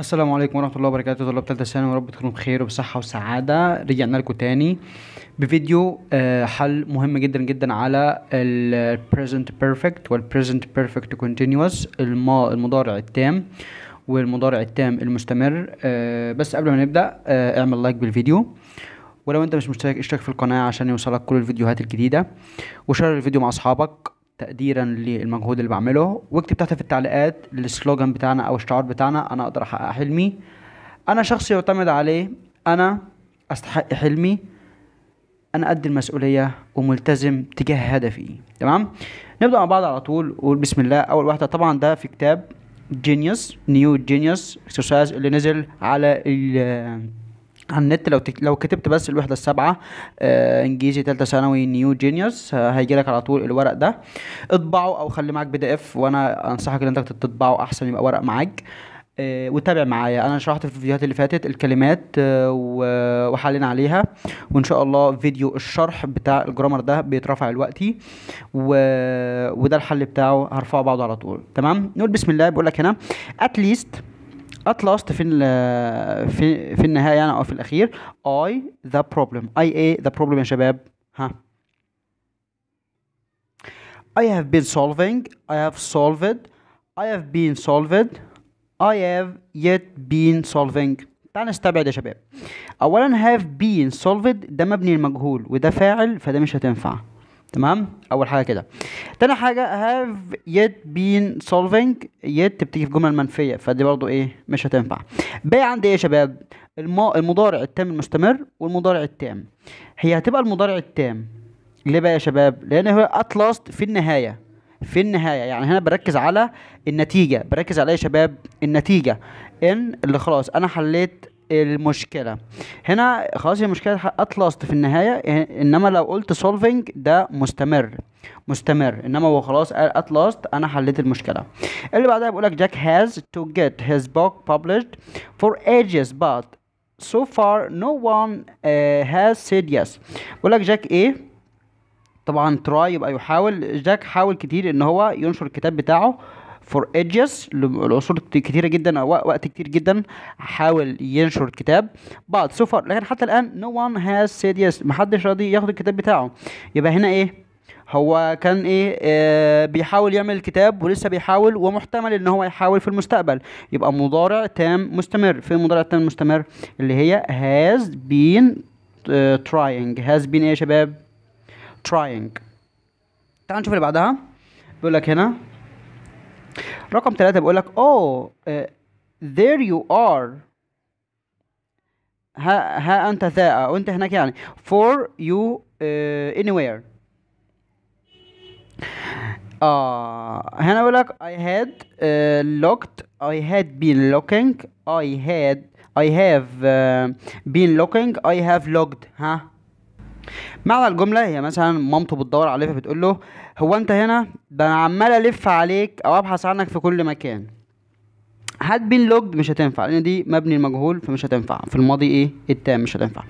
السلام عليكم ورحمه الله وبركاته طلاب تالتة ثانوي يا رب تكونوا بخير وبصحه وسعاده رجعنا لكم تاني بفيديو آه، حل مهم جدا جدا على ال present perfect وال present perfect continuous المضارع التام والمضارع التام المستمر آه، بس قبل ما نبدا آه، اعمل لايك بالفيديو ولو انت مش مشترك اشترك في القناه عشان يوصلك كل الفيديوهات الجديده وشارك الفيديو مع اصحابك تقديرا للمجهود اللي بعمله واكتب تحت في التعليقات السلوجان بتاعنا او الشعار بتاعنا انا اقدر احقق حلمي انا شخص يعتمد عليه انا استحق حلمي انا قد المسؤوليه وملتزم تجاه هدفي تمام نبدا مع بعض على طول قول بسم الله اول واحده طبعا ده في كتاب جينيوس نيو جينيوس اكسرسايز اللي نزل على ال على النت لو تك... لو كتبت بس الوحده السابعه آه انجليزي ثالثه ثانوي نيو جينيوس آه هيجي لك على طول الورق ده اطبعه او خلي معاك بي دي اف وانا انصحك ان انت تطبعه احسن يبقى ورق معاك آه وتابع معايا انا شرحت في الفيديوهات اللي فاتت الكلمات آه وحلينا عليها وان شاء الله فيديو الشرح بتاع الجرامر ده بيترفع دلوقتي و... وده الحل بتاعه هرفعه بعده على طول تمام نقول بسم الله بيقول لك هنا at least at last في في في النهايه يعني او في الاخير I the problem I A the problem يا شباب ها I have been solving I have solved I have been solved I have yet been solving تعال نستبعد يا شباب اولا have been solved ده مبني المجهول وده فاعل فده مش هتنفع تمام اول حاجه كده تاني حاجه have yet been solving yet بتيجي في جمل منفيه فدي برضو ايه مش هتنفع باقي عندي ايه يا شباب المضارع التام المستمر والمضارع التام هي هتبقى المضارع التام ليه بقى يا شباب لان هو at last في النهايه في النهايه يعني هنا بركز على النتيجه بركز على إيه يا شباب النتيجه ان اللي خلاص انا حليت المشكله هنا خلاص مشكلة اتحققت لاست في النهايه إيه، انما لو قلت solving ده مستمر مستمر انما هو خلاص قال ات لاست انا حليت المشكله اللي بعدها بيقول لك Jack has to get his book published for ages but so far no one uh, has said yes بيقول لك جاك ايه طبعا تراي يبقى يحاول جاك حاول كتير ان هو ينشر الكتاب بتاعه فور ايدجز لاصول كتيره جدا او وقت كتير جدا حاول ينشر الكتاب بعد سفر لكن حتى الان نو وان هاز سيد يس محدش راضي ياخد الكتاب بتاعه يبقى هنا ايه هو كان ايه آه بيحاول يعمل الكتاب ولسه بيحاول ومحتمل ان هو يحاول في المستقبل يبقى مضارع تام مستمر فين مضارع تام مستمر اللي هي has been uh, trying has been ايه يا شباب trying تعال نشوف اللي بعدها بيقول لك هنا رقم ثلاثة بيقول لك اوه there you are ها ها أنت ذا أو أنت هناك يعني for you uh, anywhere آه هنا بقول لك I had uh, looked I had been looking I had I have uh, been looking I have looked ها معنى الجملة هي مثلا مامته بتدور عليه فبتقول له هو انت هنا ده انا عمال الف عليك او ابحث عنك في كل مكان هات بين لوجد مش هتنفع لان دي مبني المجهول فمش هتنفع في الماضي ايه التام مش هتنفع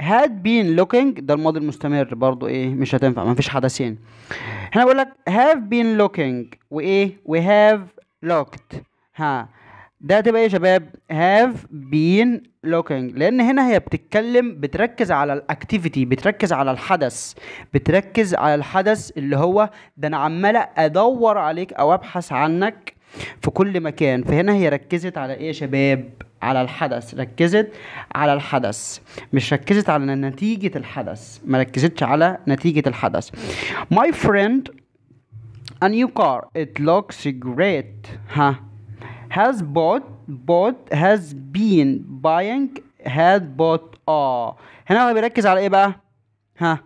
هاد بين لوكينج ده الماضي المستمر برضو ايه مش هتنفع مفيش حدثين هنا بقول لك هاف بين لوكينج وايه وهاف لوكت ها ده هتبقى ايه يا شباب هاف بين لوكينج لان هنا هي بتتكلم بتركز على الاكتيفيتي بتركز على الحدث بتركز على الحدث اللي هو ده انا عمال ادور عليك او ابحث عنك في كل مكان فهنا هي ركزت على ايه يا شباب على الحدث ركزت على الحدث مش ركزت على نتيجة الحدث ما ركزتش على نتيجة الحدث my friend a new car it looks great ها huh? has bought bought has been buying had bought اه هنا هو بيركز على ايه بقى ها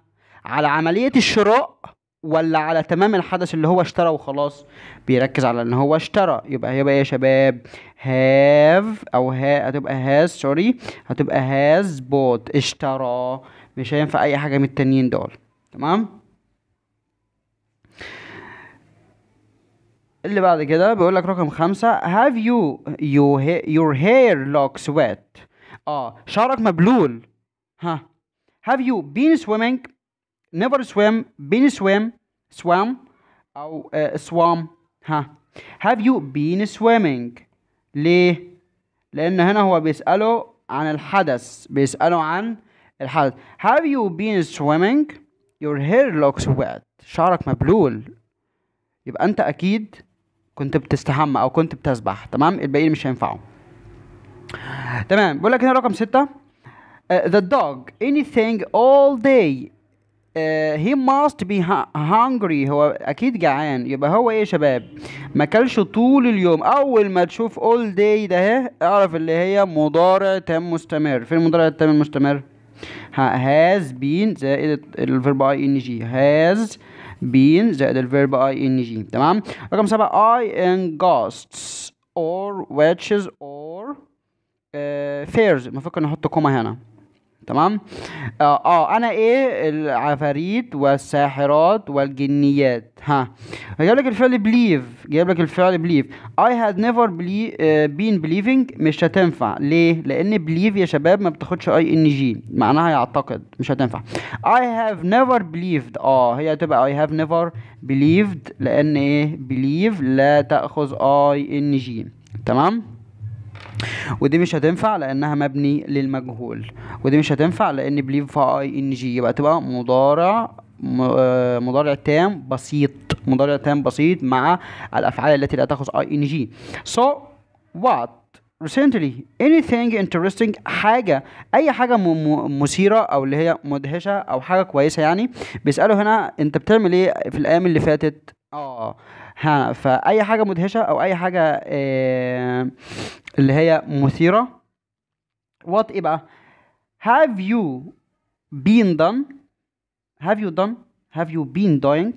على عملية الشراء ولا على تمام الحدث اللي هو اشترى وخلاص بيركز على ان هو اشترى يبقى هيبقى إيه يا شباب have او ها هتبقى has سوري هتبقى has bought اشترى مش هينفع اي حاجة من التانيين دول تمام اللي بعد كده بيقول لك رقم خمسة have you, you your hair looks wet اه شعرك مبلول ها have you been swimming never swim been swim swam او uh, swam ها have you been swimming ليه لان هنا هو بيسأله عن الحدث بيسأله عن الحدث have you been swimming your hair looks wet شعرك مبلول يبقى انت اكيد كنت بتستحمى او كنت بتسبح تمام الباقيين مش هينفعوا تمام بقول لك هنا رقم ستة uh, the dog anything all day uh, he must be hungry هو اكيد جعان يبقى هو ايه يا شباب ما كلش طول اليوم اول ما تشوف all day ده اعرف اللي هي مضارع تام مستمر فين المضارع التام المستمر has been زائد الفيرب اي ان جي has بين زائد الفيرب اي ان جي تمام رقم سبعة اي ان جاستس اور واتشز اور فيرز ما كنا نحط كوما هنا تمام اه, آه انا ايه العفاريت والساحرات والجنيات ها جايب لك الفعل بليف جايب لك الفعل بليف I had never بين بليفنج آه، been believing مش هتنفع ليه لان بليف يا شباب ما بتاخدش اي ان جي معناها يعتقد مش هتنفع I have never believed اه هي هتبقى I have never believed لان ايه بليف لا تاخذ اي ان جي تمام ودي مش هتنفع لانها مبني للمجهول ودي مش هتنفع لان بليف في اي ان جي يبقى تبقى مضارع آه، مضارع تام بسيط مضارع تام بسيط مع الافعال التي لا تاخذ اي ان جي so what recently anything interesting حاجة أي حاجة مثيرة أو اللي هي مدهشة أو حاجة كويسة يعني بيسألوا هنا أنت بتعمل إيه في الأيام اللي فاتت آه ها فاي حاجه مدهشه او اي حاجه اللي هي مثيره وات ايه بقى have you been done have you done have you been dying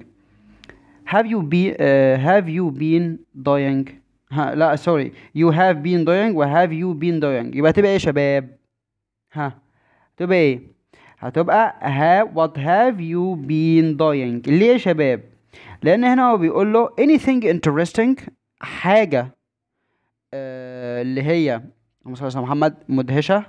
have you be uh, have you been dying ها لا سوري you have been dying و have you been dying يبقى تبقى ايه يا شباب ها تبقى ايه هتبقى ها what have you been dying ليه يا شباب لان هنا هو بيقول له anything interesting حاجه آه، اللي هي مثلا محمد مدهشه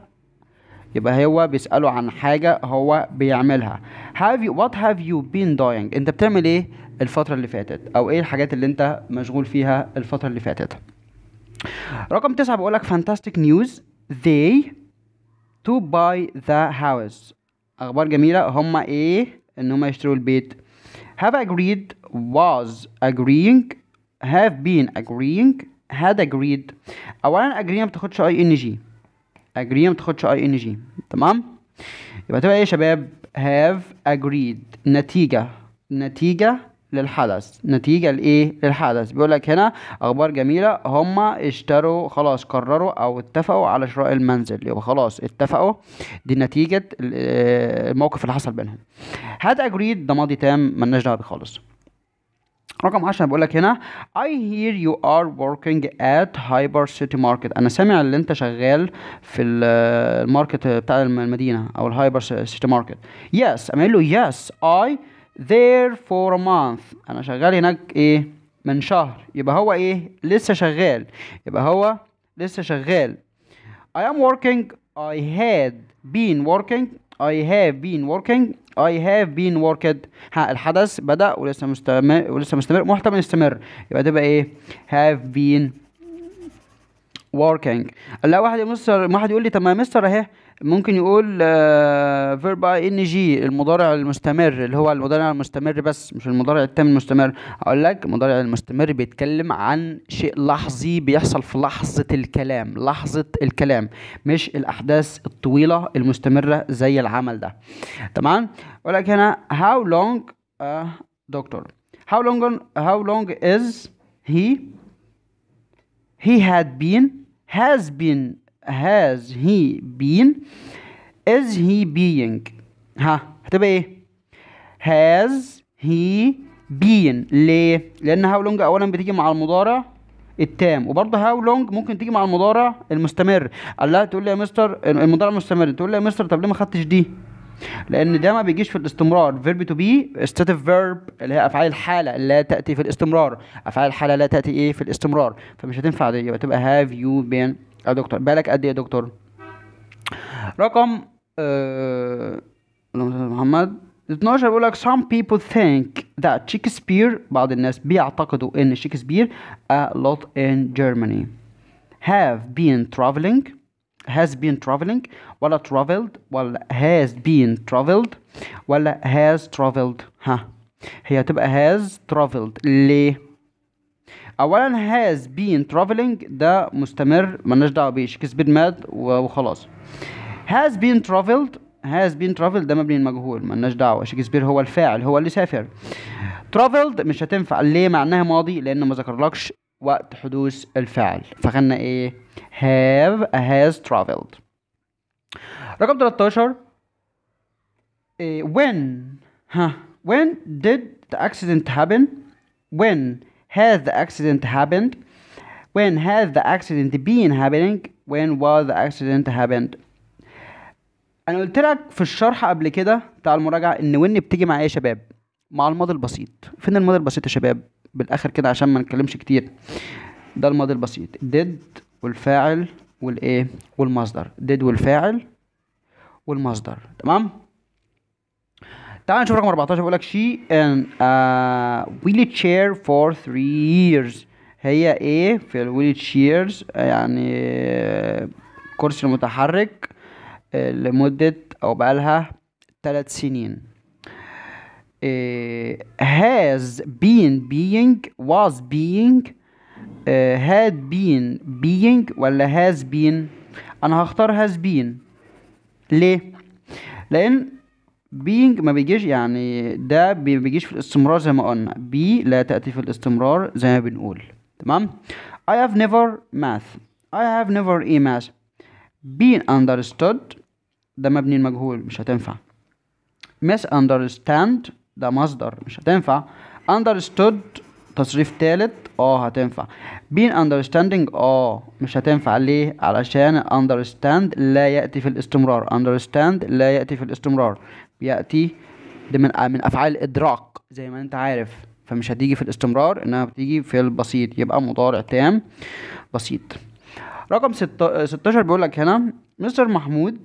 يبقى هو بيساله عن حاجه هو بيعملها have you what have you been doing انت بتعمل ايه الفتره اللي فاتت او ايه الحاجات اللي انت مشغول فيها الفتره اللي فاتت رقم تسعة بيقول لك fantastic news they to buy the house اخبار جميله هم ايه ان هم يشتروا البيت have agreed was agreeing have been agreeing had agreed اولا agree ما بتاخدش اي ان جي agree ما بتاخدش اي ان جي تمام يبقى تبقى ايه يا شباب have agreed نتيجة نتيجة للحدث نتيجة لإيه للحدث بيقول لك هنا أخبار جميلة هما اشتروا خلاص قرروا أو اتفقوا على شراء المنزل يبقى خلاص اتفقوا دي نتيجة آه، الموقف اللي حصل بينهم هاد أجريد ده ماضي تام مالناش دعوة بيه خالص رقم 10 بيقول لك هنا I hear you are working at hyper city market انا سامع إن انت شغال في الماركت بتاع المدينه او الهايبر سيتي ماركت yes I'm قايل له yes I there for a month انا شغال هناك ايه من شهر يبقى هو ايه لسه شغال يبقى هو لسه شغال I am working I had been working I have been working I have been worked ها الحدث بدأ ولسه مستمر ولسه مستمر محتمل يستمر يبقى تبقى ايه have been working لا واحد يا مستر واحد يقول لي طب ما يا مستر اهي ممكن يقول فيرب ان جي المضارع المستمر اللي هو المضارع المستمر بس مش المضارع التام المستمر اقول لك المضارع المستمر بيتكلم عن شيء لحظي بيحصل في لحظه الكلام لحظه الكلام مش الاحداث الطويله المستمره زي العمل ده تمام اقول لك هنا هاو آه، لونج دكتور هاو لونج هاو لونج از هي هي هاد بين has been has he been is he being ها هتبقى ايه has he been ليه لان هاو لونج اولا بتيجي مع المضارع التام وبرضه هاو لونج ممكن تيجي مع المضارع المستمر الله تقول لي يا مستر المضارع المستمر تقول لي يا مستر طب ليه ما خدتش دي لان ده ما بيجيش في الاستمرار فيرب تو بي ستاتيف فيرب اللي هي افعال الحاله لا تاتي في الاستمرار افعال الحاله لا تاتي ايه في الاستمرار فمش هتنفع دي يبقى تبقى هاف يو بين يا دكتور بالك قد ايه يا دكتور رقم أه... محمد 12 بيقول لك some people think that Shakespeare بعض الناس بيعتقدوا ان شيكسبير a lot in Germany have been traveling has been traveling ولا traveled ولا has been traveled ولا has traveled ها هي تبقى has traveled ليه اولا هاز بين traveling ده مستمر مالناش دعوه بيه شكسبير مات وخلاص هاز بين ترافلد هاز بين ترافلد ده مبني المجهول مالناش دعوه شكسبير هو الفاعل هو اللي سافر ترافلد مش هتنفع ليه معناها ماضي لان ما ذكرلكش وقت حدوث الفعل فخلنا ايه have has traveled رقم 13 إيه when ها huh. when did the accident happen when Has the accident happened? When has the accident been happening? When was the accident happened? انا قلت لك في الشرح قبل كده بتاع المراجعه ان وين بتيجي مع ايه يا شباب مع الماضي البسيط فين الماضي البسيط يا شباب بالاخر كده عشان ما نتكلمش كتير ده الماضي البسيط did والفاعل والايه والمصدر did والفاعل والمصدر تمام تعال نشوف رقم 14 بيقول لك شي ان ويل تشير فور 3 years هي ايه في الويل تشيرز يعني كرسي المتحرك آه، لمدة او بقالها 3 سنين آه، has been being was being آه، had been being ولا has been انا هختار has been ليه لان being ما بيجيش يعني ده ما بيجيش في الاستمرار زي ما قلنا بي لا تأتي في الاستمرار زي ما بنقول تمام I have never math I have never e math been understood ده مبني المجهول مش هتنفع misunderstand ده مصدر مش هتنفع understood تصريف تالت اه هتنفع been understanding اه مش هتنفع ليه علشان understand لا يأتي في الاستمرار understand لا يأتي في الاستمرار ياتي ده من من افعال الادراك زي ما انت عارف فمش هتيجي في الاستمرار انها بتيجي في البسيط يبقى مضارع تام بسيط رقم 16 بيقول لك هنا مستر محمود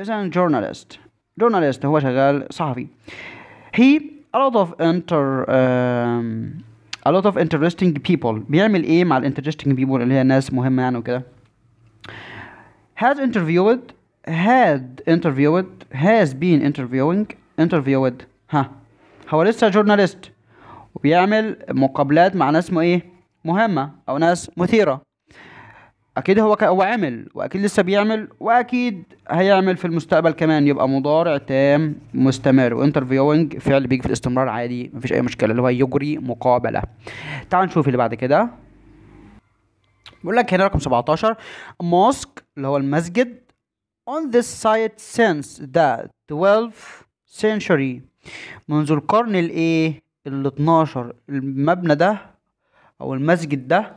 is a journalist journalist هو شغال صحفي he a lot of inter um, a lot of interesting people بيعمل ايه مع الانترستنج بيبول اللي هي ناس مهمه يعني وكده has interviewed had interviewed has been interviewing interviewed ها هو لسه جورناليست وبيعمل مقابلات مع ناس ايه مهمة او ناس مثيرة اكيد هو هو عمل واكيد لسه بيعمل واكيد هيعمل في المستقبل كمان يبقى مضارع تام مستمر وانترفيوينج فعل بيجي في الاستمرار عادي مفيش اي مشكله اللي هو يجري مقابله تعال نشوف اللي بعد كده بيقول لك هنا رقم 17 ماسك اللي هو المسجد On this site since the 12th century منذ القرن الايه ال 12 المبنى ده او المسجد ده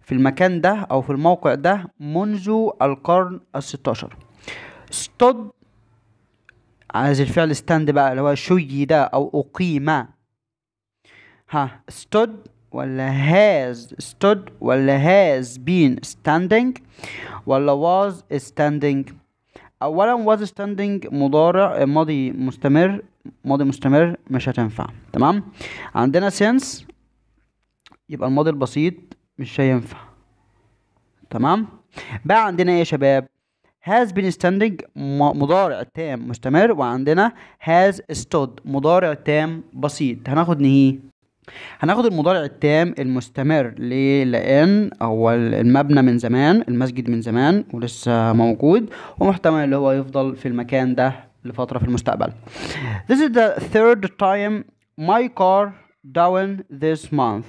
في المكان ده او في الموقع ده منذ القرن الستاشر stood عايز الفعل stand بقى اللي هو شي ده او اقيم ها stood ولا has stood ولا has been standing ولا was standing اولا was standing مضارع آه، ماضي مستمر ماضي مستمر مش هتنفع تمام عندنا since يبقى الماضي البسيط مش هينفع تمام بقى عندنا ايه يا شباب has been standing مضارع تام مستمر وعندنا has stood مضارع تام بسيط هناخد نهيه هناخد المضارع التام المستمر ليه لان هو المبنى من زمان المسجد من زمان ولسه موجود ومحتمل اللي هو يفضل في المكان ده لفترة في المستقبل This is the third time my car down this month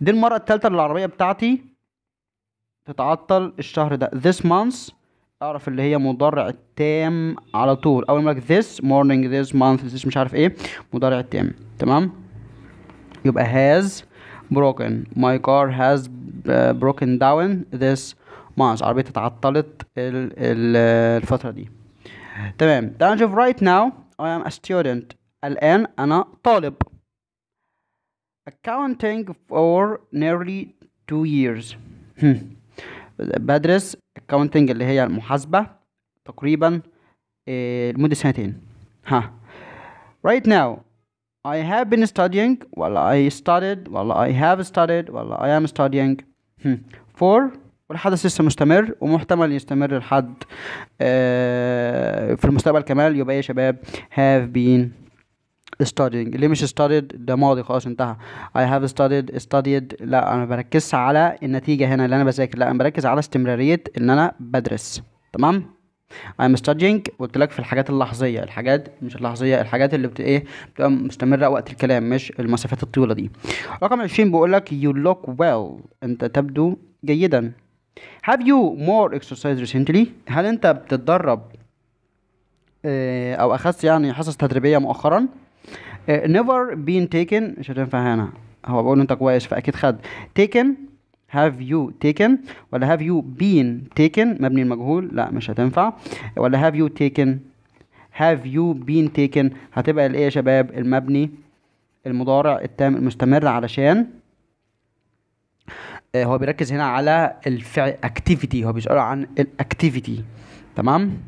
دي المرة الثالثة اللي العربية بتاعتي تتعطل الشهر ده this month اعرف اللي هي مضارع التام على طول اول ما لك this morning this month this مش عارف ايه مضارع التام تمام يبقى has broken my car has broken down this month عربيتي اتعطلت الفترة دي تمام تعال نشوف right now I am a student الآن أنا طالب accounting for nearly two years بدرس accounting اللي هي المحاسبة تقريبا لمدة سنتين ها right now I have been studying ولا I studied ولا I have studied ولا I am studying hmm. for والحدث لسه مستمر ومحتمل يستمر لحد آه، في المستقبل كمان يبقى إيه يا شباب have been studying اللي مش studied ده ماضي خلاص انتهى I have studied studied لا انا بركز على النتيجة هنا اللي انا بذاكر لا انا بركز على استمرارية ان انا بدرس تمام I'm studying قلت لك في الحاجات اللحظية الحاجات مش اللحظية الحاجات اللي بت ايه بتبقى مستمرة وقت الكلام مش المسافات الطويلة دي رقم 20 بيقول لك you look well انت تبدو جيدا have you more exercise recently هل انت بتتدرب آه، او اخذت يعني حصص تدريبية مؤخرا آه، never been taken مش هتنفع هنا هو بقول انت كويس فاكيد خد taken have you taken ولا have you been taken مبني المجهول لا مش هتنفع ولا have you taken have you been taken هتبقى الايه يا شباب المبني المضارع التام المستمر علشان آه، هو بيركز هنا على الفعل activity هو بيسأله عن الاكتيفيتي تمام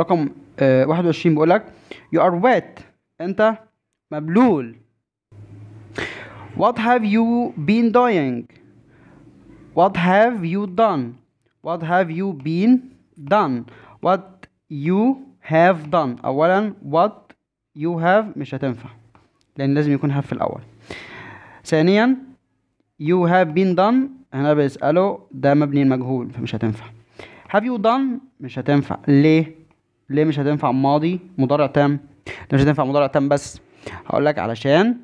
رقم 21 بيقول لك you are wet انت مبلول What have you been doing? What have you done? What have you been done? What you have done أولا what you have مش هتنفع لأن لازم يكون have في الأول ثانيا you have been done هنا بيسأله ده مبني المجهول فمش هتنفع have you done مش هتنفع ليه؟ ليه مش هتنفع ماضي مضارع تام؟ ليه مش هتنفع مضارع تام بس؟ هقول لك علشان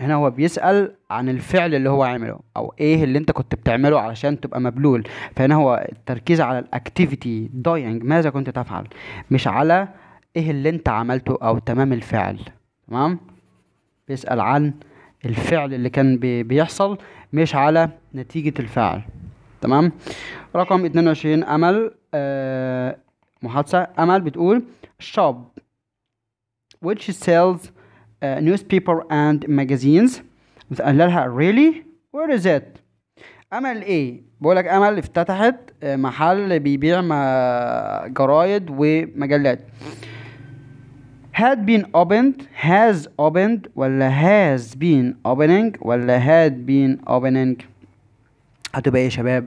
هنا هو بيسأل عن الفعل اللي هو عمله او ايه اللي انت كنت بتعمله علشان تبقى مبلول فهنا هو التركيز على الاكتيفيتي داينج ماذا كنت تفعل مش على ايه اللي انت عملته او تمام الفعل تمام بيسأل عن الفعل اللي كان بيحصل مش على نتيجة الفعل تمام رقم 22 امل آه محادثة امل بتقول shop which sells Uh, newspaper and magazines قال لها really where is it امل ايه بقول لك امل افتتحت آه، محل بيبيع جرايد ومجلات had been opened has opened ولا has been opening ولا had been opening هتبقى ايه يا شباب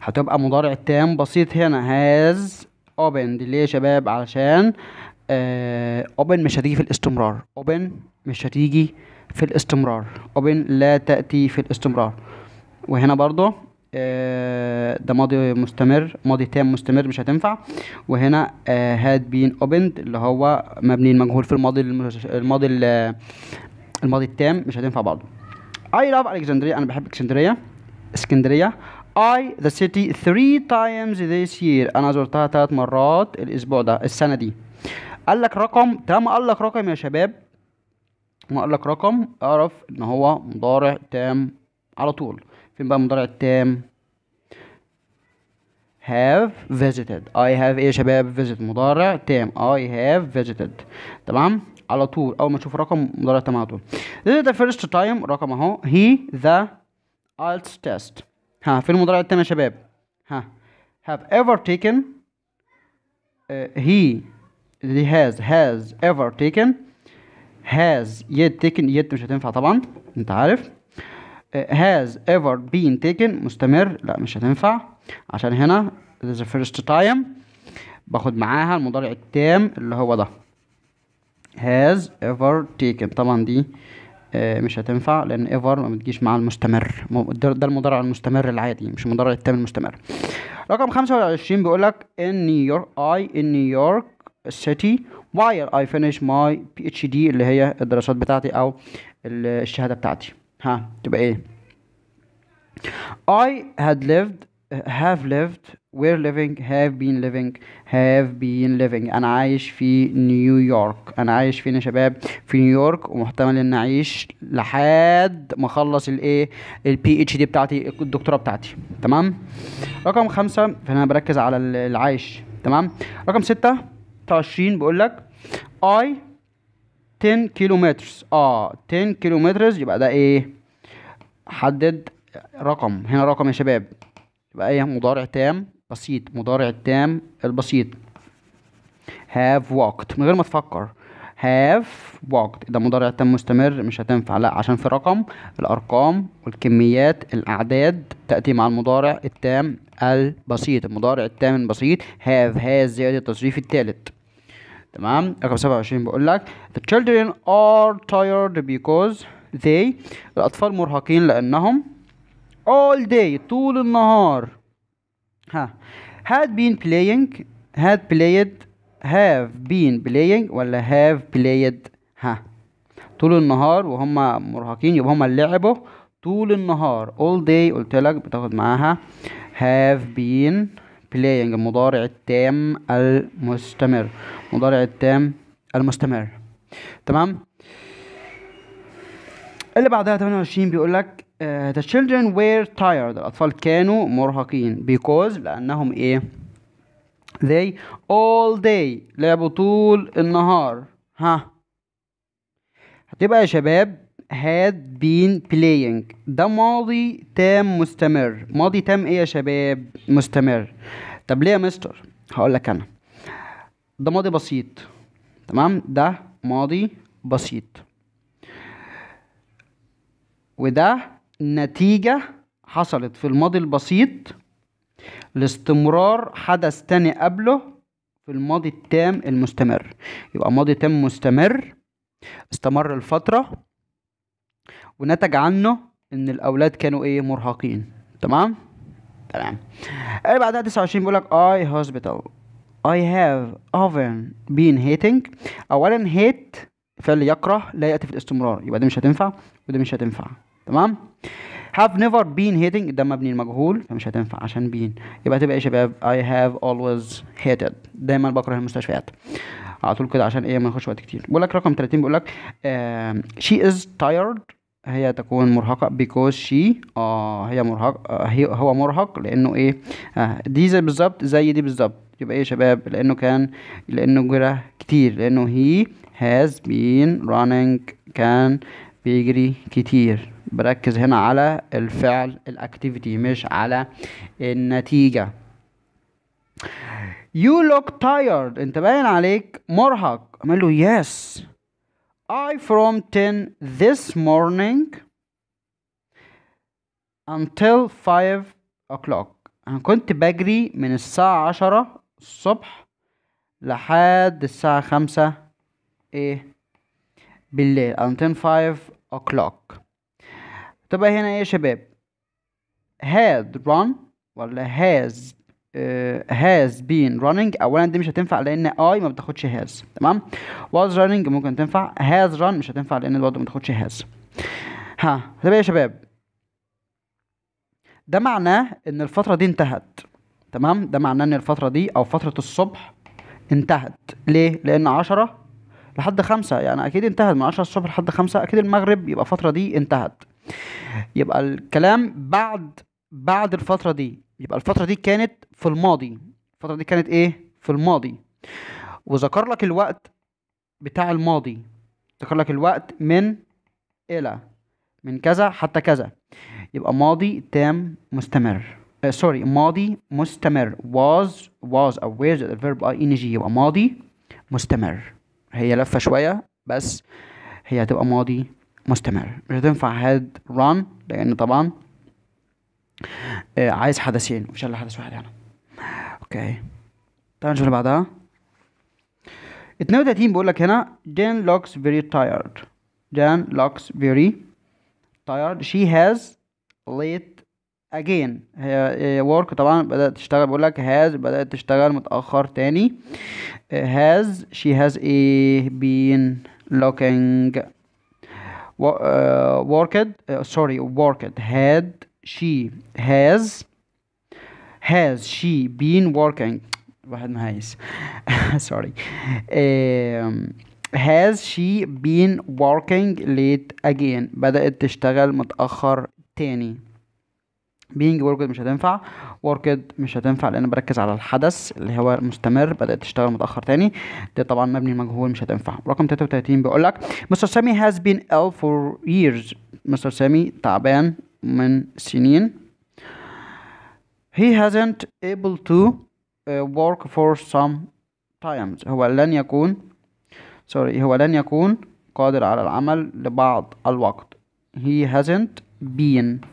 هتبقى مضارع تام بسيط هنا has opened ليه يا شباب علشان اوبن آه، مش هتيجي في الاستمرار اوبن مش هتيجي في الاستمرار اوبن لا تأتي في الاستمرار وهنا برضو آه، ده ماضي مستمر ماضي تام مستمر مش هتنفع وهنا هاد بين اوبند اللي هو مبني المجهول في الماضي الماضي الماضي التام مش هتنفع برضو اي لاف Alexandria انا بحب اسكندريه اسكندريه اي ذا سيتي 3 تايمز ذيس يير انا زرتها ثلاث مرات الاسبوع ده السنه دي قال لك رقم تم قال لك رقم يا شباب ما قال لك رقم اعرف ان هو مضارع تام على طول فين بقى المضارع التام have visited I have ايه يا شباب visit مضارع تام I have visited تمام على طول اول ما تشوف رقم مضارع تام على طول this is the first time رقم اهو he the IELTS test ها فين المضارع التام يا شباب ها have ever taken uh, he دي هاز هاز ايفر تيكن هاز يد تيكن يد مش هتنفع طبعا انت عارف هاز ايفر بين تيكن مستمر لا مش هتنفع عشان هنا ذا فيرست تايم باخد معاها المضارع التام اللي هو ده has ever taken طبعا دي uh, مش هتنفع لان ever ما بتجيش مع المستمر ده المضارع المستمر العادي مش المضارع التام المستمر رقم 25 بيقول لك in New York I in New York السيتي واير اي فينيش ماي بي اتش دي اللي هي الدراسات بتاعتي أو الشهادة بتاعتي ها تبقى إيه I had lived have lived were living have been living have been living أنا عايش في نيويورك أنا عايش فين يا شباب في نيويورك ومحتمل إن أعيش لحد ما أخلص الإيه البي اتش دي بتاعتي الدكتوراه بتاعتي تمام رقم خمسة فأنا بركز على العايش تمام رقم ستة 26 بقول لك اي 10 كيلومتر اه 10 كيلومتر يبقى ده ايه حدد رقم هنا رقم يا شباب يبقى ايه مضارع تام بسيط مضارع التام البسيط have walked من غير ما تفكر هاف walked ده مضارع تام مستمر مش هتنفع لا عشان في رقم الارقام والكميات الاعداد تاتي مع المضارع التام البسيط المضارع التام البسيط هاف هاز زائد التصريف الثالث تمام رقم 27 بقول لك the children are tired because they الأطفال مرهقين لأنهم all day طول النهار ها had been playing had played have been playing ولا have played ها طول النهار وهم مرهقين يبقى هم لعبوا طول النهار all day قلت لك بتاخد معاها have been playing المضارع التام المستمر المضارع التام المستمر تمام اللي بعدها 28 بيقول لك uh, the children were tired الأطفال كانوا مرهقين because لأنهم إيه they all day لعبوا طول النهار ها هتبقى يا شباب had been playing ده ماضي تام مستمر ماضي تام ايه يا شباب مستمر طب ليه يا مستر هقول لك انا ده ماضي بسيط تمام ده ماضي بسيط وده نتيجة حصلت في الماضي البسيط لاستمرار حدث تاني قبله في الماضي التام المستمر يبقى ماضي تام مستمر استمر لفترة ونتج عنه ان الاولاد كانوا ايه مرهقين تمام تمام ايه بعدها 29 بيقول لك اي هوسبيتال اي هاف اوفن بين هيتنج اولا هيت فعل يكره لا ياتي في الاستمرار يبقى ده مش هتنفع وده مش هتنفع تمام هاف نيفر بين هيتنج ده مبني المجهول فمش هتنفع عشان بين يبقى تبقى ايه يا شباب اي هاف اولويز هيتد دايما بكره المستشفيات على طول كده عشان ايه ما ناخدش وقت كتير بيقول لك رقم 30 بيقول لك شي از تايرد هي تكون مرهقة because she اه هي مرهق آه هي هو مرهق لأنه إيه آه دي زي بالظبط زي دي بالظبط يبقى إيه يا شباب لأنه كان لأنه جرى كتير لأنه he has been running كان بيجري كتير بركز هنا على الفعل الاكتيفيتي مش على النتيجة You look tired انت باين عليك مرهق اعمل له yes I from 10 this morning until 5 o'clock انا كنت بجري من الساعة عشرة الصبح لحد الساعة خمسة ايه بالليل until 5 o'clock تبقى هنا يا شباب had run ولا has uh, has been running اولا دي مش هتنفع لان I ما بتاخدش has تمام was running ممكن تنفع has run مش هتنفع لان برضه ما بتاخدش has ها تبقى يا شباب ده معناه ان الفترة دي انتهت تمام ده معناه ان الفترة دي او فترة الصبح انتهت ليه لان عشرة لحد خمسة يعني اكيد انتهت من عشرة الصبح لحد خمسة اكيد المغرب يبقى الفترة دي انتهت يبقى الكلام بعد بعد الفترة دي يبقى الفترة دي كانت في الماضي الفترة دي كانت ايه في الماضي وذكر لك الوقت بتاع الماضي ذكر لك الوقت من الى من كذا حتى كذا يبقى ماضي تام مستمر آه سوري ماضي مستمر was was او where الفيرب ing يبقى ماضي مستمر هي لفة شوية بس هي هتبقى ماضي مستمر مش هتنفع هاد ران لان طبعا آه عايز حدثين مش هلا حدث واحد هنا يعني. اوكي تعال نشوف اللي بعدها 32 بيقول لك هنا جان looks very tired جان looks very tired she has late again هي آه، work طبعا بدأت تشتغل بيقول لك has بدأت تشتغل متأخر تاني آه، has she has a been looking uh, worked uh, sorry worked had she has has she been working واحد مهيس sorry um, has she been working late again بدأت تشتغل متأخر تاني بينج وركد مش هتنفع وركد مش هتنفع لان بركز على الحدث اللي هو مستمر بدات تشتغل متاخر تاني ده طبعا مبني مجهول مش هتنفع رقم 33 بيقول لك مستر سامي هاز بين ill فور years مستر سامي تعبان من سنين he hasn't able to uh, work for some times هو لن يكون سوري هو لن يكون قادر على العمل لبعض الوقت he hasn't been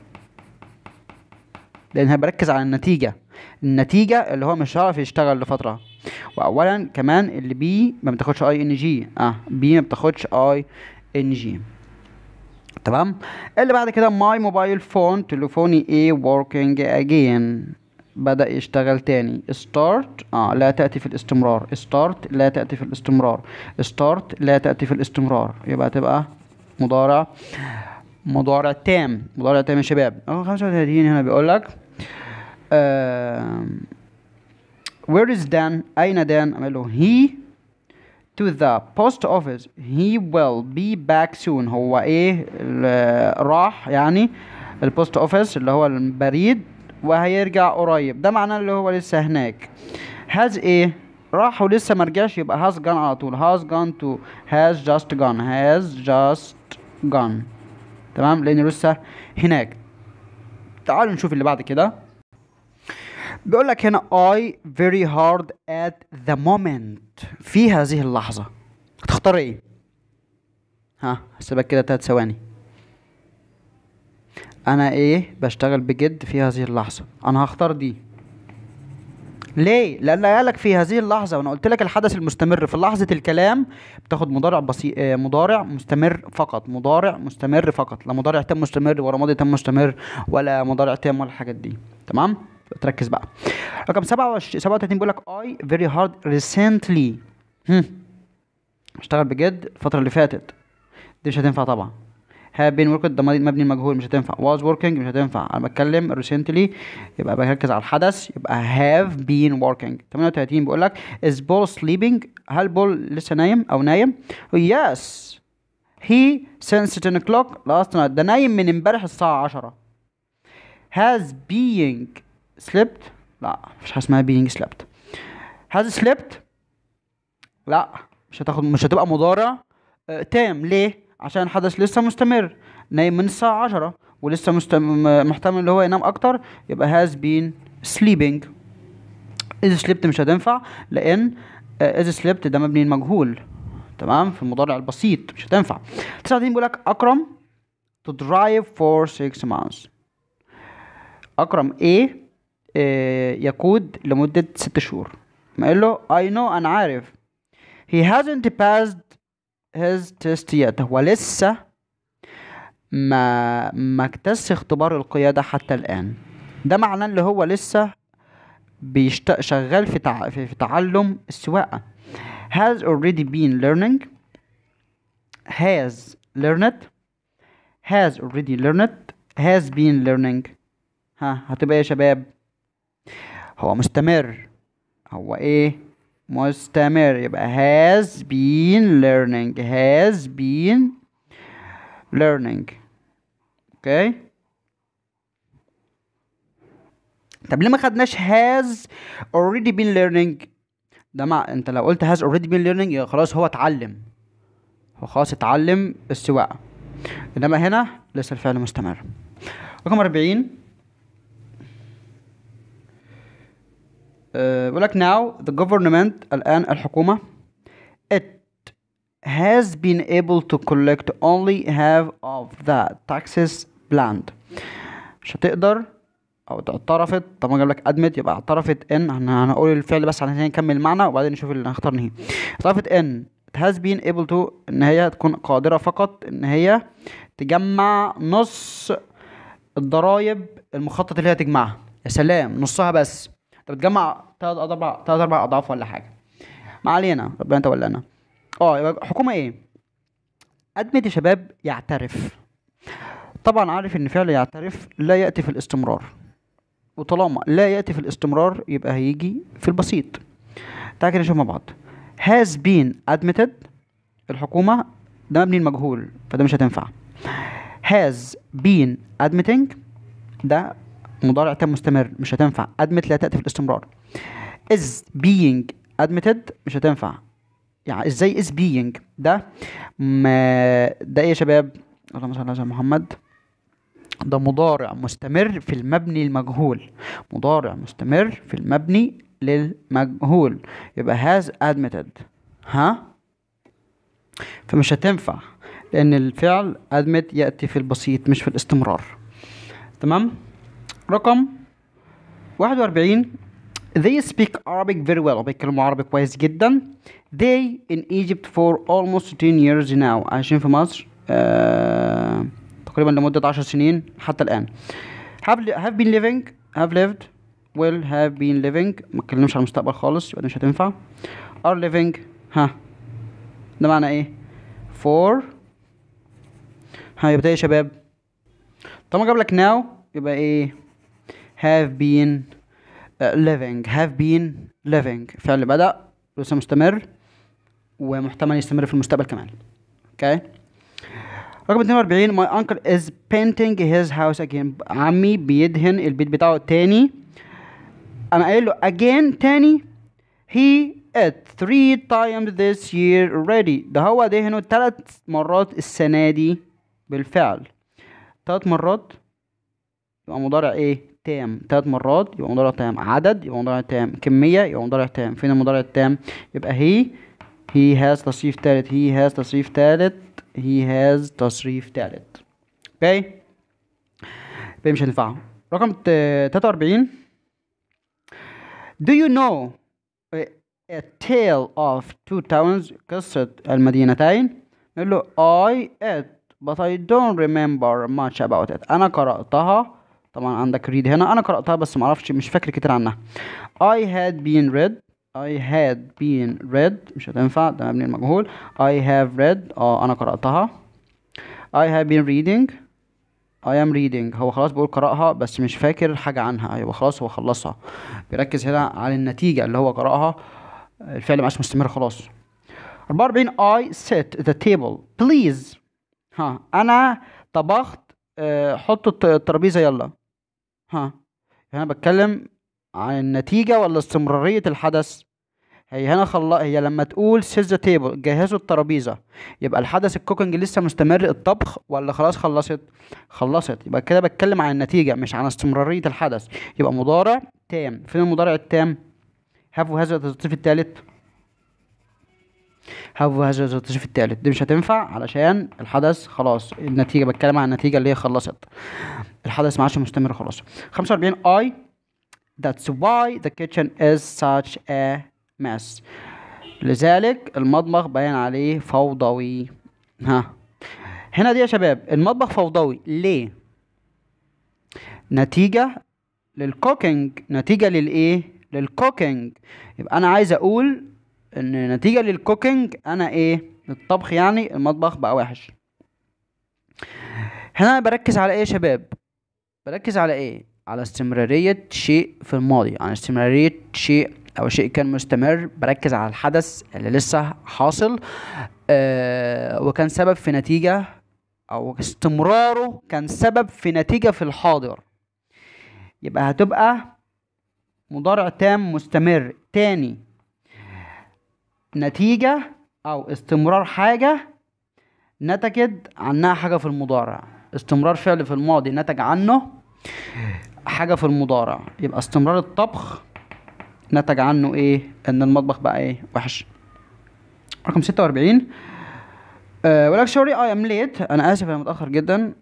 لانها بركز على النتيجه النتيجه اللي هو مش هيعرف يشتغل لفتره واولا كمان اللي بي ما بتاخدش اي ان جي اه بي ما بتاخدش اي ان جي تمام اللي بعد كده ماي موبايل فون تليفوني ايه working اجين بدأ يشتغل تاني ستارت آه لا تأتي في الاستمرار ستارت لا تأتي في الاستمرار ستارت لا تأتي في الاستمرار يبقى تبقى مضارع مضارع تام مضارع تام يا شباب اه 35 هنا بيقول لك where is Dan اين دان أقول له he to the post office he will be back soon هو ايه راح يعني البوست اوفيس اللي هو البريد وهيرجع قريب ده معناه اللي هو لسه هناك has ايه راح ولسه ما رجعش يبقى has gone على طول has gone to has just gone has just gone تمام لأن لسه هناك تعالوا نشوف اللي بعد كده بيقول لك هنا I very hard at the moment في هذه اللحظة هتختار ايه؟ ها هسيبك كده تلات ثواني انا ايه بشتغل بجد في هذه اللحظة انا هختار دي ليه؟ لأن قال لك في هذه اللحظة وأنا قلت لك الحدث المستمر في لحظة الكلام بتاخد مضارع بسيط آه، مضارع مستمر فقط مضارع مستمر فقط لا مضارع تام مستمر ولا ماضي تام مستمر ولا مضارع تام ولا الحاجات دي تمام؟ تركز بقى رقم 27 37 بيقول لك اي فيري هارد ريسنتلي اشتغل بجد الفتره اللي فاتت دي مش هتنفع طبعا هاب بين وركت ده مبني المجهول مش هتنفع واز وركينج مش هتنفع انا بتكلم ريسنتلي يبقى بركز على الحدث يبقى هاف بين وركينج 38 بيقول لك از بول sleeping هل بول لسه نايم او نايم يس هي since 10 o'clock last night ده نايم من امبارح الساعه 10 has being سليبت لا مفيش حاجه اسمها سليبت هاز سليبت لا مش هتاخد مش هتبقى مضارع آه تام ليه عشان الحدث لسه مستمر نايم من الساعه 10 ولسه مستم... محتمل اللي هو ينام اكتر يبقى هاز بين سليبنج إذا سليبت مش هتنفع لأن آه، إذا سليبت ده مبني المجهول تمام في المضارع البسيط مش هتنفع تسعة بيقول لك أكرم to drive for six months أكرم ايه آه، يقود لمدة ست شهور ما قال له I know أنا عارف he hasn't passed his test yet هو لسه ما ما اكتس اختبار القيادة حتى الآن ده معناه اللي هو لسه بيشت... شغال في, تع... في تعلم السواقة has already been learning has learned has already learned has been learning ها هتبقى يا شباب هو مستمر هو ايه مستمر يبقى has been learning has been learning اوكي okay. طب ليه ما خدناش has already been learning ده مع انت لو قلت has already been learning يبقى خلاص هو اتعلم هو خلاص اتعلم السواقه انما هنا لسه الفعل مستمر رقم 40 آه، بيقول لك now the government الآن الحكومة it has been able to collect only half of the taxes planned مش هتقدر او اعترفت طب ما جاب لك ادمت يبقى اعترفت ان هنقول الفعل بس عشان نكمل معنى وبعدين نشوف اللي هنختار نهي اعترفت ان it has been able to ان هي تكون قادره فقط ان هي تجمع نص الضرايب المخطط اللي هي تجمعها يا سلام نصها بس انت بتجمع تلات اربع تلات اربع اضعاف ولا حاجه ما علينا ربنا تولانا اه حكومه ايه ادمت يا شباب يعترف طبعا عارف ان فعل يعترف لا ياتي في الاستمرار وطالما لا ياتي في الاستمرار يبقى هيجي في البسيط تعالى كده نشوف مع بعض has been admitted الحكومة ده مبني المجهول فده مش هتنفع has been admitting ده مضارع تام مستمر مش هتنفع ادمت لا تاتي في الاستمرار از بينج ادمتد مش هتنفع يعني ازاي از بينج ده ما ده ايه يا شباب اللهم صل على محمد ده مضارع مستمر في المبني المجهول مضارع مستمر في المبني للمجهول يبقى has admitted ها فمش هتنفع لان الفعل admit ياتي في البسيط مش في الاستمرار تمام رقم 41 They speak Arabic very well بيتكلموا عربي كويس جدا They in Egypt for almost 10 years now عايشين في مصر آه تقريبا لمدة 10 سنين حتى الآن have, have been living have lived will have been living ما تكلمش على المستقبل خالص يبقى مش هتنفع are living ها ده معنى ايه for ها يبقى ايه يا شباب طالما جاب لك now يبقى ايه have been uh, living have been living فعل بدأ لسه مستمر ومحتمل يستمر في المستقبل كمان اوكي رقم 42 my uncle is painting his house again عمي بيدهن البيت بتاعه تاني انا قايل له again تاني he it three times this year already ده هو دهنه تلات مرات السنة دي بالفعل تلات مرات يبقى مضارع ايه تام ثلاث مرات يبقى مضارع تام عدد يبقى مضارع تام كمية يبقى مضارع تام فين المضارع التام يبقى هي هي هاز تصريف ثالث هي هاز تصريف ثالث هي هاز تصريف ثالث اوكي okay. يبقى مش رقم 43 Do you know a tale of two towns قصة المدينتين نقول له I it but I don't remember much about it أنا قرأتها طبعا عندك read هنا انا قراتها بس ما اعرفش مش فاكر كتير عنها I had been read I had been read مش هتنفع ده مبني المجهول I have read اه انا قراتها I have been reading I am reading هو خلاص بيقول قرأها بس مش فاكر حاجة عنها أيوة خلاص هو خلصها بيركز هنا على النتيجة اللي هو قرأها الفعل عادش مستمر خلاص 44 I set the table please ها أنا طبخت آه، حط الترابيزة يلا ها هنا يعني بتكلم عن النتيجة ولا استمرارية الحدث هي هنا خلا هي لما تقول سيز ذا تيبل جهزوا الترابيزة يبقى الحدث الكوكينج لسه مستمر الطبخ ولا خلاص خلصت خلصت يبقى كده بتكلم عن النتيجة مش عن استمرارية الحدث يبقى مضارع تام فين المضارع التام هاف وهذا التصريف التالت هاف هذا التصريف الثالث دي مش هتنفع علشان الحدث خلاص النتيجه بتكلم عن النتيجه اللي هي خلصت الحدث ما عادش مستمر خلاص 45 اي That's why the kitchen is such a mess لذلك المطبخ باين عليه فوضوي ها هنا دي يا شباب المطبخ فوضوي ليه نتيجة للكوكينج نتيجة للايه للكوكينج يبقى انا عايز اقول ان نتيجه للكوكينج انا ايه الطبخ يعني المطبخ بقى وحش هنا بركز على ايه يا شباب بركز على ايه على استمرارية شيء في الماضي على يعني استمرارية شيء أو شيء كان مستمر بركز على الحدث اللي لسه حاصل آه وكان سبب في نتيجة أو استمراره كان سبب في نتيجة في الحاضر يبقى هتبقى مضارع تام مستمر تاني نتيجة أو استمرار حاجة نتجت عنها حاجة في المضارع استمرار فعل في الماضي نتج عنه حاجة في المضارع يبقى استمرار الطبخ نتج عنه ايه ان المطبخ بقى ايه وحش رقم 46 أه ولك سوري اي ام ليت انا اسف انا متاخر جدا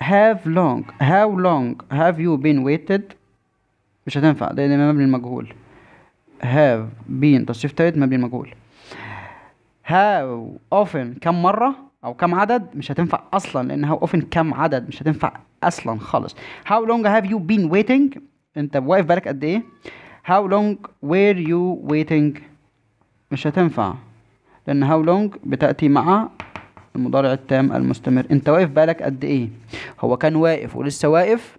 هاف لونج هاو لونج هاف يو بين ويتد مش هتنفع ده مبني المجهول have been ما مبني المجهول how often كم مرة أو كم عدد مش هتنفع أصلا لأن how often كم عدد مش هتنفع أصلا خالص how long have you been waiting أنت واقف بالك قد إيه how long were you waiting مش هتنفع لأن how long بتأتي مع المضارع التام المستمر أنت واقف بالك قد إيه هو كان واقف ولسه واقف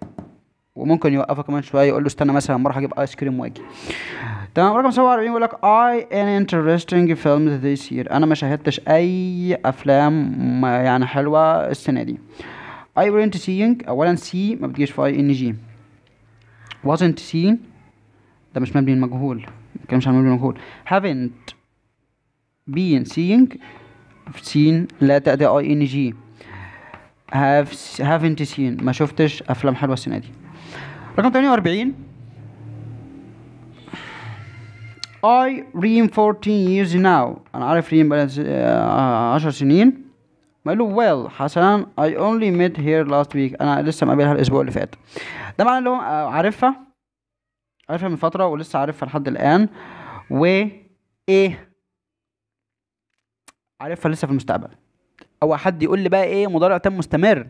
وممكن يوقفه كمان شويه يقول له استنى مثلا بروح اجيب ايس كريم واجي تمام رقم 47 يقول لك اي ان interesting فيلمز this year انا ما شاهدتش اي افلام يعني حلوه السنه دي I weren't seeing اولا سي ما بتجيش في اي ان جي wasn't seen ده مش مبني المجهول كان مش مبني المجهول haven't been seeing seen لا تأدي اي ان جي have haven't seen ما شفتش افلام حلوه السنه دي رقم 48 I ريم 14 years now أنا عارف ريم بقى 10 آه، سنين ما له well حسنا I only met her last week أنا لسه مقابلها الأسبوع اللي فات ده معنى اللي هو عارفها عارفها من فترة ولسه عارفها لحد الآن و إيه عارفها لسه في المستقبل أو حد يقول لي بقى إيه مضارع تام مستمر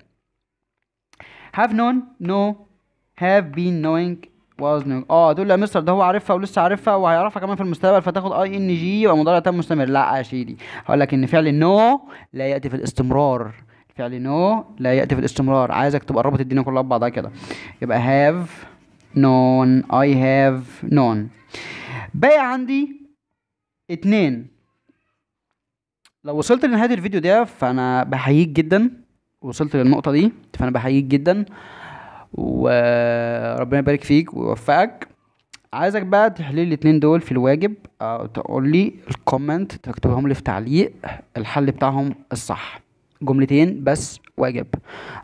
have known no have been knowing وازنج اه دول يا مستر ده هو عارفها ولسه عارفها وهيعرفها كمان في المستقبل فتاخد اي ان جي يبقى مضارع تام مستمر لا يا سيدي هقول لك ان فعل نو لا ياتي في الاستمرار فعل نو لا ياتي في الاستمرار عايزك تبقى ربط الدنيا كلها ببعضها كده يبقى هاف نون اي هاف نون باقي عندي اتنين لو وصلت لنهايه الفيديو ده فانا بحييك جدا وصلت للنقطه دي فانا بحييك جدا وربنا يبارك فيك ويوفقك عايزك بقى تحلل الاتنين دول في الواجب او تقول لي الكومنت تكتبهم لي في تعليق الحل بتاعهم الصح جملتين بس واجب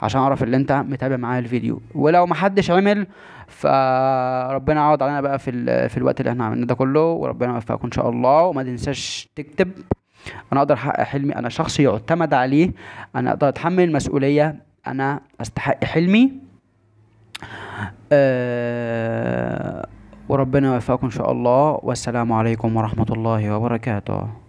عشان اعرف اللي انت متابع معايا الفيديو ولو محدش عمل فربنا يعوض علينا بقى في, في الوقت اللي احنا عملناه ده كله وربنا يوفقك ان شاء الله وما تنساش تكتب انا اقدر احقق حلمي انا شخص يعتمد عليه انا اقدر اتحمل المسؤوليه انا استحق حلمي آه، وربنا يوفقكم ان شاء الله والسلام عليكم ورحمه الله وبركاته